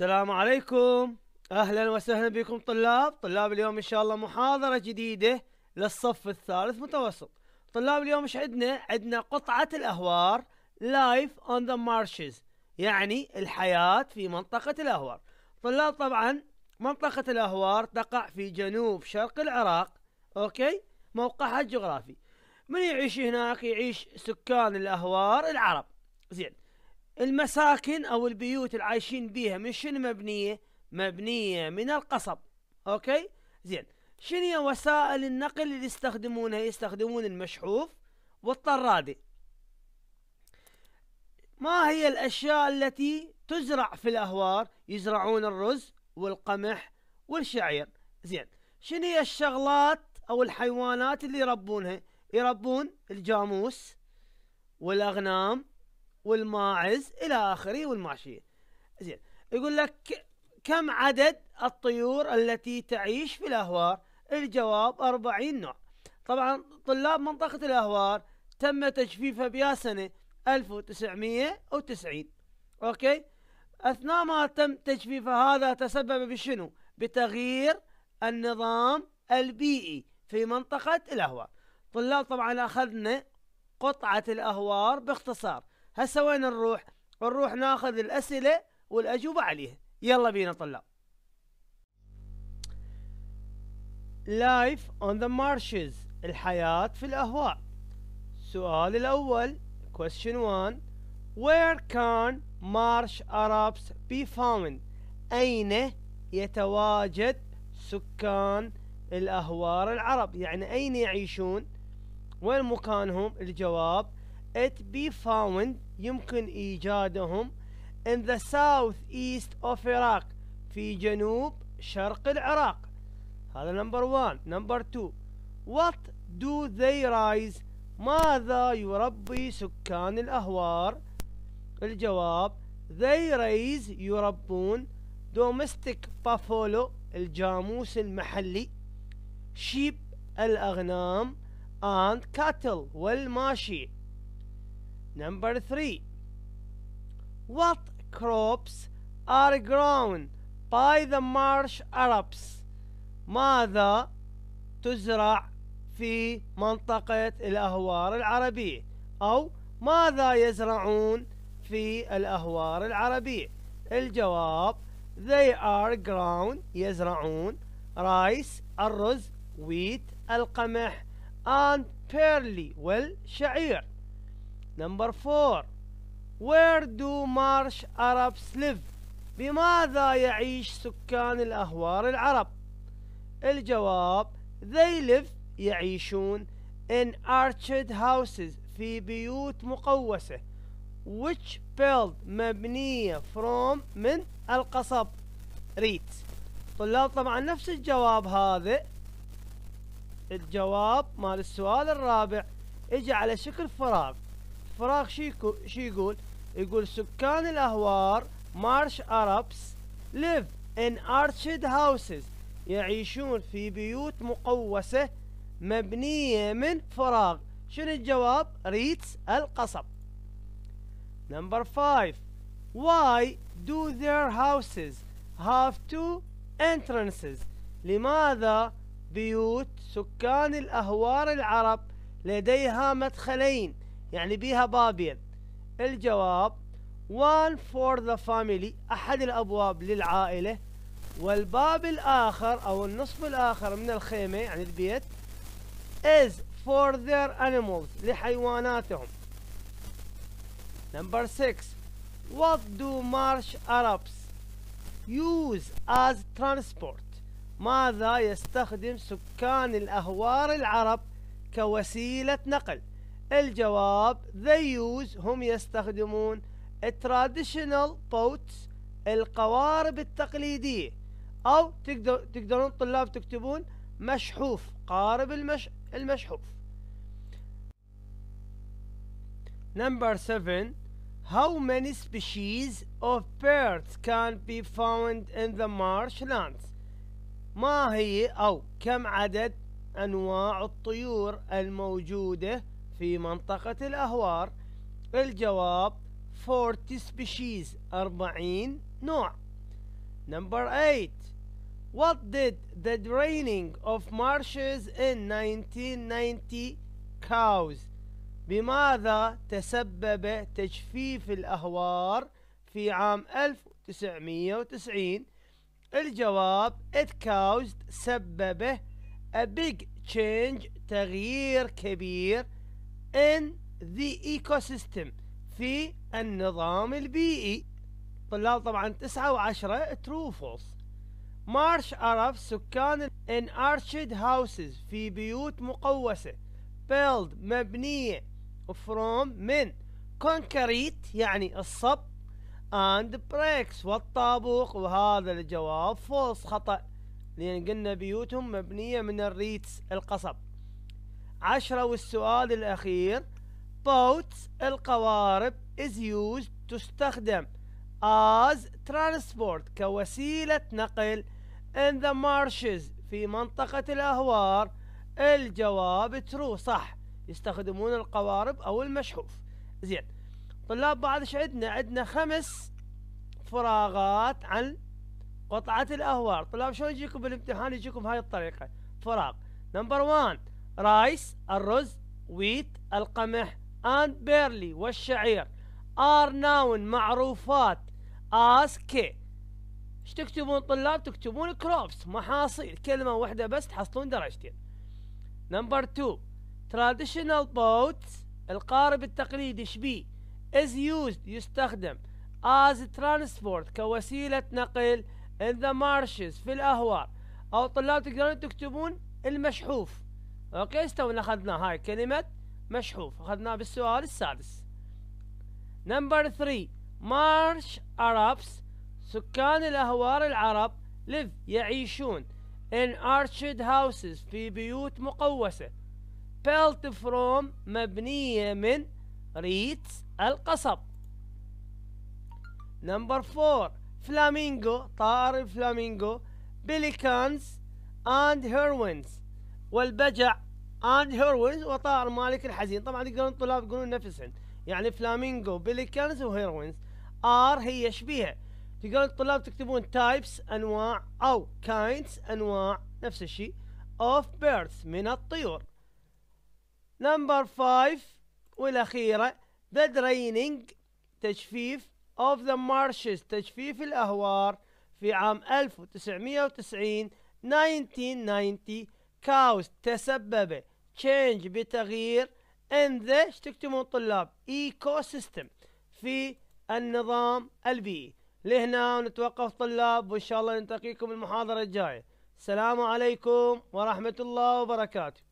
السلام عليكم اهلا وسهلا بكم طلاب طلاب اليوم ان شاء الله محاضرة جديدة للصف الثالث متوسط طلاب اليوم ايش عندنا عندنا قطعة الاهوار لايف اون ذا مارشز يعني الحياة في منطقة الاهوار طلاب طبعا منطقة الاهوار تقع في جنوب شرق العراق اوكي موقعها الجغرافي من يعيش هناك يعيش سكان الاهوار العرب زين المساكن او البيوت اللي عايشين بيها من شنو مبنيه؟ مبنيه من القصب اوكي؟ زين شنو هي وسائل النقل اللي يستخدمونها؟ يستخدمون المشحوف والطرادي ما هي الأشياء التي تزرع في الأهوار يزرعون الرز والقمح والشعير زين شنو هي الشغلات أو الحيوانات اللي يربونها يربون الجاموس والأغنام والماعز الى اخره والماشيه. زين يقول لك كم عدد الطيور التي تعيش في الاهوار؟ الجواب 40 نوع. طبعا طلاب منطقه الاهوار تم تجفيفها بها سنه 1990 اوكي؟ اثناء ما تم تجفيفها هذا تسبب بشنو؟ بتغيير النظام البيئي في منطقه الاهوار. طلاب طبعا اخذنا قطعة الأهوار باختصار هسه وين نروح نروح ناخذ الأسئلة والأجوبة عليها يلا بينا طلاب Life on the marshes الحياة في الأهواء السؤال الأول question 1 Where can marsh Arabs be found أين يتواجد سكان الأهوار العرب يعني أين يعيشون وين مكانهم الجواب it be found يمكن إيجادهم in the south east of Iraq في جنوب شرق العراق هذا نمبر 1 نمبر 2 what do they rise ماذا يربي سكان الأهوار الجواب they raise يربون domestic buffalo الجاموس المحلي sheep الأغنام and cattle والماشي Number three, what crops are grown by the marsh Arabs? ماذا تزرع في منطقة الأهوار العربية أو ماذا يزرعون في الأهوار العربية الجواب they are grown يزرعون رايس الرز wheat القمح and pearly والشعير نمبر فور Where do Marsh Arabs live? بماذا يعيش سكان الأهوار العرب؟ الجواب They live يعيشون in arched houses في بيوت مقوسة which build مبنية from من القصب ريت طلاب طبعا نفس الجواب هذا الجواب مال السؤال الرابع اجي على شكل فراغ فراغ شي شي يقول يقول سكان الاهوار مارش ارابس ليف ان ارشد هاوسز يعيشون في بيوت مقوسه مبنيه من فراغ شنو الجواب ريتس القصب نمبر 5 why do their houses have two entrances لماذا بيوت سكان الأهوار العرب لديها مدخلين يعني بيها بابين الجواب one for the family أحد الأبواب للعائلة والباب الآخر أو النصف الآخر من الخيمة يعني البيت is for their animals لحيواناتهم number 6 what do marsh Arabs use as transport ماذا يستخدم سكان الأهوار العرب كوسيلة نقل الجواب they use هم يستخدمون traditional boats القوارب التقليدية أو تقدر تقدرون الطلاب تكتبون مشحوف قارب المش المشحوف Number 7 How many species of birds can be found in the marshlands? ما هي أو كم عدد أنواع الطيور الموجودة في منطقة الأهوار الجواب 40 species 40 نوع Number 8 What did the draining of marshes in 1990 cause? بماذا تسبب تجفيف الأهوار في عام 1990 الجواب it caused سببه a big change تغيير كبير in the ecosystem في النظام البيئي طلاب طبعا تسعة وعشرة true false مارش عرف سكان in arched houses في بيوت مقوسة build مبنية from من concrete يعني الصب and bricks والطابوق وهذا الجواب false خطأ لأن قلنا بيوتهم مبنية من الريتس القصب عشرة والسؤال الأخير boats القوارب is used تستخدم as transport كوسيلة نقل in the marshes في منطقة الأهوار الجواب true صح يستخدمون القوارب أو المشحوف زين طلاب بعد ايش عندنا عندنا خمس فراغات عن قطعة الأهوار طلاب شلون يجيكم بالامتحان يجيكم هاي الطريقة فراغ نمبر 1 رايس الرز ويت القمح اند بيرلي والشعير ار ناون معروفات اس كي ايش تكتبون طلاب تكتبون كروبس محاصيل كلمة واحدة بس تحصلون درجتين نمبر 2 traditional boats القارب التقليدي شبيه is used يستخدم as transport كوسيلة نقل in the marshes في الأهوار أو طلاب تقدرون تكتبون المشحوف اوكي استونا اخذنا هاي كلمة مشحوف اخذناها بالسؤال السادس نمبر ثري مارش عربس سكان الاهوار العرب live يعيشون in arched houses في بيوت مقوسة built from مبنية من ريتس القصب نمبر فور فلامينغو طائر الفلامينغو بيليكانز and هيروينز والبجع اند هيروينز وطائر مالك الحزين طبعا يقولون الطلاب يقولون نفسهم يعني فلامينجو بيليكانز وهيروينز ار هي شبيهه تقولون الطلاب تكتبون تايبس انواع او كاينز انواع نفس الشيء اوف بيرث من الطيور نمبر فايف والاخيره ذا دريننج تجفيف اوف ذا مارشز تجفيف الاهوار في عام 1990 1990 كاوس تسبب change بتغيير in the تكتبون طلاب ايكو سيستم في النظام البيئي لهنا نتوقف طلاب وان شاء الله نلتقيكم المحاضره الجايه السلام عليكم ورحمه الله وبركاته